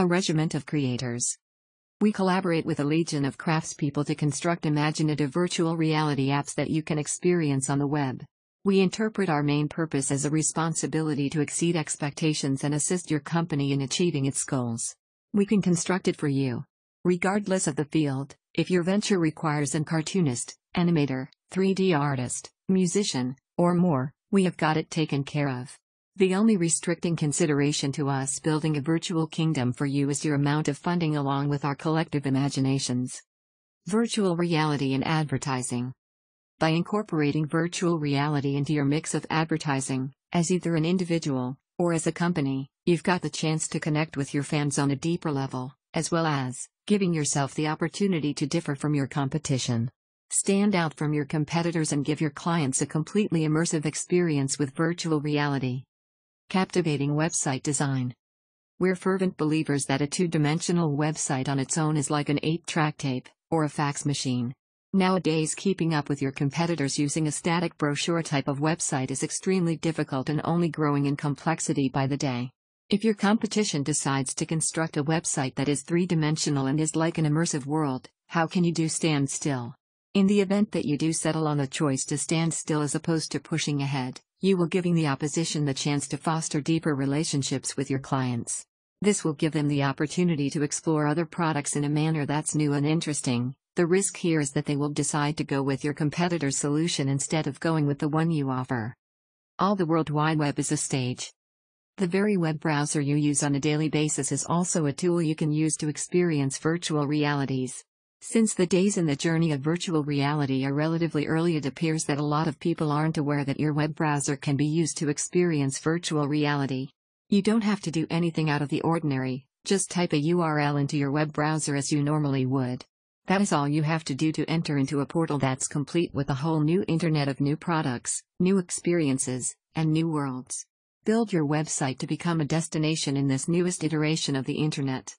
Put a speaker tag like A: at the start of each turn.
A: a regiment of creators. We collaborate with a legion of craftspeople to construct imaginative virtual reality apps that you can experience on the web. We interpret our main purpose as a responsibility to exceed expectations and assist your company in achieving its goals. We can construct it for you. Regardless of the field, if your venture requires an cartoonist, animator, 3D artist, musician, or more, we have got it taken care of. The only restricting consideration to us building a virtual kingdom for you is your amount of funding along with our collective imaginations. Virtual reality and advertising. By incorporating virtual reality into your mix of advertising, as either an individual or as a company, you've got the chance to connect with your fans on a deeper level, as well as giving yourself the opportunity to differ from your competition. Stand out from your competitors and give your clients a completely immersive experience with virtual reality. Captivating website design. We're fervent believers that a two dimensional website on its own is like an eight track tape, or a fax machine. Nowadays, keeping up with your competitors using a static brochure type of website is extremely difficult and only growing in complexity by the day. If your competition decides to construct a website that is three dimensional and is like an immersive world, how can you do stand still? In the event that you do settle on the choice to stand still as opposed to pushing ahead, you will giving the opposition the chance to foster deeper relationships with your clients. This will give them the opportunity to explore other products in a manner that's new and interesting. The risk here is that they will decide to go with your competitor's solution instead of going with the one you offer. All the World Wide Web is a stage. The very web browser you use on a daily basis is also a tool you can use to experience virtual realities. Since the days in the journey of virtual reality are relatively early it appears that a lot of people aren't aware that your web browser can be used to experience virtual reality. You don't have to do anything out of the ordinary, just type a URL into your web browser as you normally would. That is all you have to do to enter into a portal that's complete with a whole new internet of new products, new experiences, and new worlds. Build your website to become a destination in this newest iteration of the internet.